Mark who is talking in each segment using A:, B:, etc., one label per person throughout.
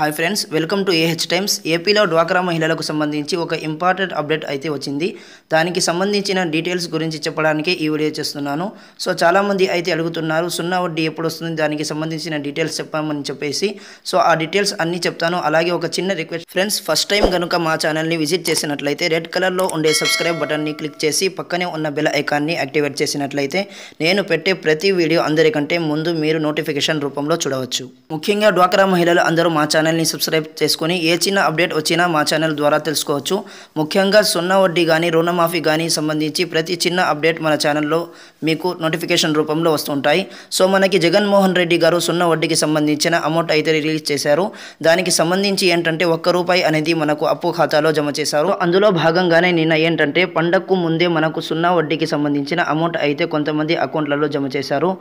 A: Hi friends welcome to A H times ఏపీలో డ్వాక్రా మహిళలకు సంబంధించి ఒక ఇంపార్టెంట్ అప్డేట్ అయితే వచ్చింది దానికి సంబంధించిన డీటెయిల్స్ గురించి చెప్పడానికి ఈ వీడియో చేస్తున్నాను సో చాలామంది అయితే అడుగుతున్నారు సున్నా వడ్డీ ఎప్పుడు వస్తుంది దానికి సంబంధించిన డీటెయిల్స్ చెప్పామని చెప్పేసి సో ఆ డీటెయిల్స్ అన్నీ చెప్తాను అలాగే ఒక చిన్న రిక్వెస్ట్ ఫ్రెండ్స్ ఫస్ట్ టైం కనుక మా ఛానల్ని విజిట్ చేసినట్లయితే రెడ్ కలర్లో ఉండే సబ్స్క్రైబ్ బటన్ని క్లిక్ చేసి పక్కనే ఉన్న బెల్ ఐకాన్ని యాక్టివేట్ చేసినట్లయితే నేను పెట్టే ప్రతి వీడియో అందరికంటే ముందు మీరు నోటిఫికేషన్ రూపంలో చూడవచ్చు ముఖ్యంగా డ్వాక్రా మహిళలు అందరూ మా ఛానల్ ఛానల్ని సబ్స్క్రైబ్ చేసుకుని ఏ చిన్న అప్డేట్ వచ్చినా మా ఛానల్ ద్వారా తెలుసుకోవచ్చు ముఖ్యంగా సున్నా వడ్డీ కానీ రుణమాఫీ కానీ సంబంధించి ప్రతి చిన్న అప్డేట్ మన ఛానల్లో మీకు నోటిఫికేషన్ రూపంలో వస్తుంటాయి సో మనకి జగన్మోహన్ రెడ్డి గారు సున్నా వడ్డీకి సంబంధించిన అమౌంట్ అయితే రిలీజ్ చేశారు దానికి సంబంధించి ఏంటంటే ఒక్క రూపాయి అనేది మనకు అప్పు ఖాతాలో జమ చేశారు అందులో భాగంగానే నిన్న ఏంటంటే పండగకు ముందే మనకు సున్నా వడ్డీకి సంబంధించిన అమౌంట్ అయితే కొంతమంది అకౌంట్లలో జమ చేశారు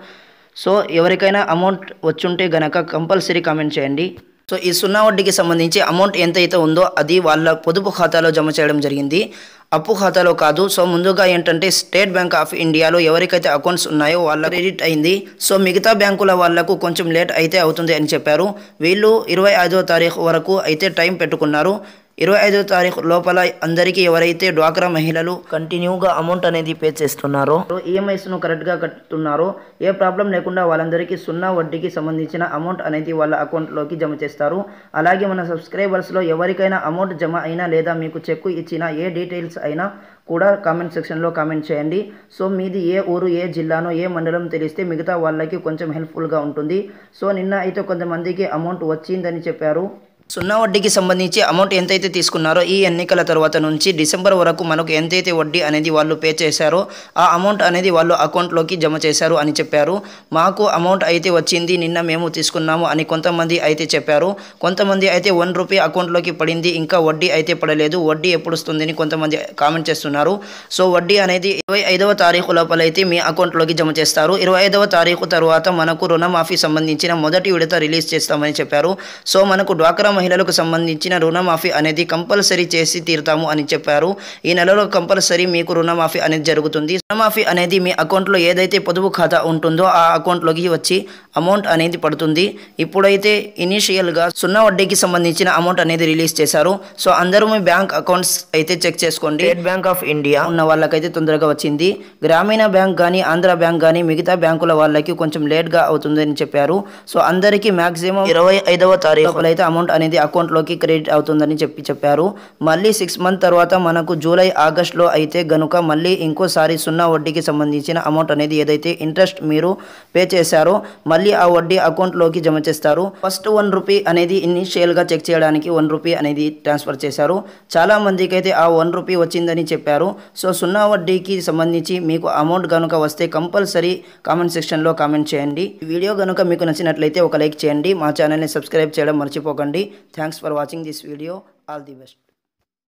A: సో ఎవరికైనా అమౌంట్ వచ్చుంటే గనక కంపల్సరీ కామెంట్ చేయండి సో ఈ సున్నా వడ్డీకి సంబంధించి అమౌంట్ ఎంతైతే ఉందో అది వాళ్ళ పొదుపు ఖాతాలో జమ చేయడం జరిగింది అప్పు ఖాతాలో కాదు సో ముందుగా ఏంటంటే స్టేట్ బ్యాంక్ ఆఫ్ ఇండియాలో ఎవరికైతే అకౌంట్స్ ఉన్నాయో వాళ్ళ క్రెడిట్ అయింది సో మిగతా బ్యాంకుల వాళ్లకు కొంచెం లేట్ అయితే అవుతుంది అని చెప్పారు వీళ్ళు ఇరవై ఐదో తారీఖు వరకు అయితే టైం పెట్టుకున్నారు ఇరవై ఐదో తారీఖు లోపల అందరికీ ఎవరైతే డ్వాక్రా మహిళలు కంటిన్యూగా అమౌంట్ అనేది పే చేస్తున్నారో ఈఎంఐస్ e కరెక్ట్ కరెక్ట్గా కట్టుతున్నారో ఏ ప్రాబ్లం లేకుండా వాళ్ళందరికీ సున్నా వడ్డీకి సంబంధించిన అమౌంట్ అనేది వాళ్ళ అకౌంట్లోకి జమ చేస్తారు అలాగే మన సబ్స్క్రైబర్స్లో ఎవరికైనా అమౌంట్ జమ అయినా లేదా మీకు చెక్కు ఇచ్చిన ఏ డీటెయిల్స్ అయినా కూడా కామెంట్ సెక్షన్లో కామెంట్ చేయండి సో మీది ఏ ఊరు ఏ జిల్లానో ఏ మండలం తెలిస్తే మిగతా వాళ్ళకి కొంచెం హెల్ప్ఫుల్గా ఉంటుంది సో నిన్న అయితే కొంతమందికి అమౌంట్ వచ్చిందని చెప్పారు సున్నా వడ్డీకి సంబంధించి అమౌంట్ ఎంతైతే తీసుకున్నారో ఈ ఎన్నికల తర్వాత నుంచి డిసెంబర్ వరకు మనకు ఎంతైతే వడ్డీ అనేది వాళ్ళు పే చేశారో ఆ అమౌంట్ అనేది వాళ్ళు అకౌంట్లోకి జమ చేశారు అని చెప్పారు మాకు అమౌంట్ అయితే వచ్చింది నిన్న మేము తీసుకున్నాము అని కొంతమంది అయితే చెప్పారు కొంతమంది అయితే వన్ రూపీ అకౌంట్లోకి పడింది ఇంకా వడ్డీ అయితే పడలేదు వడ్డీ ఎప్పుడు వస్తుందని కొంతమంది కామెంట్ చేస్తున్నారు సో వడ్డీ అనేది ఇరవై ఐదవ తారీఖు లోపల అయితే మీ అకౌంట్లోకి జమ చేస్తారు ఇరవై ఐదవ తారీఖు తర్వాత మనకు రుణమాఫీ సంబంధించిన మొదటి విడత రిలీజ్ చేస్తామని చెప్పారు సో మనకు డ్వాక్రా మహిళలకు సంబంధించిన రుణమాఫీ అనేది కంపల్సరీ చేసి తీరుతాము అని చెప్పారు ఈ నెలలో కంపల్సరీ మీకు రుణమాఫీ అనేది జరుగుతుంది రుణమాఫీ అనేది మీ అకౌంట్లో ఏదైతే పొదుపు ఖాతా ఉంటుందో ఆ అకౌంట్లోకి వచ్చి అమౌంట్ అనేది పడుతుంది ఇప్పుడైతే ఇనీషియల్గా సున్నా వడ్డీకి సంబంధించిన అమౌంట్ అనేది రిలీజ్ చేశారు సో అందరూ మీ బ్యాంక్ అకౌంట్స్ అయితే చెక్ చేసుకోండి స్టేట్ బ్యాంక్ ఆఫ్ ఇండియా ఉన్న వాళ్ళకైతే తొందరగా వచ్చింది గ్రామీణ బ్యాంక్ కానీ ఆంధ్ర బ్యాంక్ కానీ మిగతా బ్యాంకుల వాళ్ళకి కొంచెం లేట్గా అవుతుందని చెప్పారు సో అందరికీ మ్యాక్సిమం ఇరవై ఐదవ తారీఖులైతే అమౌంట్ అనేది అనేది అకౌంట్లోకి క్రెడిట్ అవుతుందని చెప్పి చెప్పారు మళ్ళీ సిక్స్ మంత్ తర్వాత మనకు జూలై ఆగస్టులో అయితే గనుక మళ్ళీ ఇంకోసారి సున్నా వడ్డీకి సంబంధించిన అమౌంట్ అనేది ఏదైతే ఇంట్రెస్ట్ మీరు పే చేశారో మళ్ళీ ఆ వడ్డీ అకౌంట్లోకి జమ చేస్తారు ఫస్ట్ వన్ రూపీ అనేది ఇనిషియల్గా చెక్ చేయడానికి వన్ రూపీ అనేది ట్రాన్స్ఫర్ చేశారు చాలా మందికి అయితే ఆ వన్ రూపీ వచ్చిందని చెప్పారు సో సున్నా వడ్డీకి సంబంధించి మీకు అమౌంట్ కనుక వస్తే కంపల్సరీ కామెంట్ సెక్షన్లో కామెంట్ చేయండి వీడియో కనుక మీకు నచ్చినట్లయితే ఒక లైక్ చేయండి మా ఛానల్ని సబ్స్క్రైబ్ చేయడం మర్చిపోకండి Thanks for watching this video. All the best.